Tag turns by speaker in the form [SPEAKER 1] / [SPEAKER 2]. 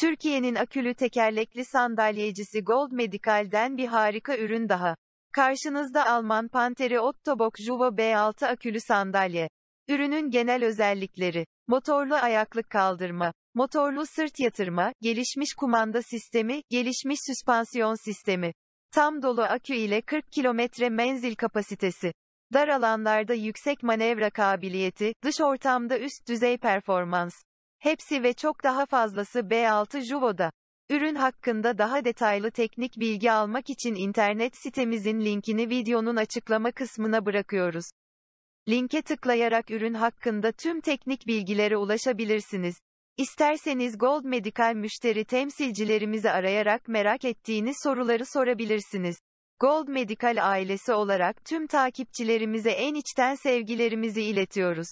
[SPEAKER 1] Türkiye'nin akülü tekerlekli sandalyecisi Gold Medical'den bir harika ürün daha. Karşınızda Alman Panteri Ottobock Juvo B6 akülü sandalye. Ürünün genel özellikleri. Motorlu ayaklık kaldırma, motorlu sırt yatırma, gelişmiş kumanda sistemi, gelişmiş süspansiyon sistemi. Tam dolu akü ile 40 kilometre menzil kapasitesi. Dar alanlarda yüksek manevra kabiliyeti, dış ortamda üst düzey performans. Hepsi ve çok daha fazlası B6 Juvo'da. Ürün hakkında daha detaylı teknik bilgi almak için internet sitemizin linkini videonun açıklama kısmına bırakıyoruz. Linke tıklayarak ürün hakkında tüm teknik bilgilere ulaşabilirsiniz. İsterseniz Gold Medical müşteri temsilcilerimizi arayarak merak ettiğiniz soruları sorabilirsiniz. Gold Medical ailesi olarak tüm takipçilerimize en içten sevgilerimizi iletiyoruz.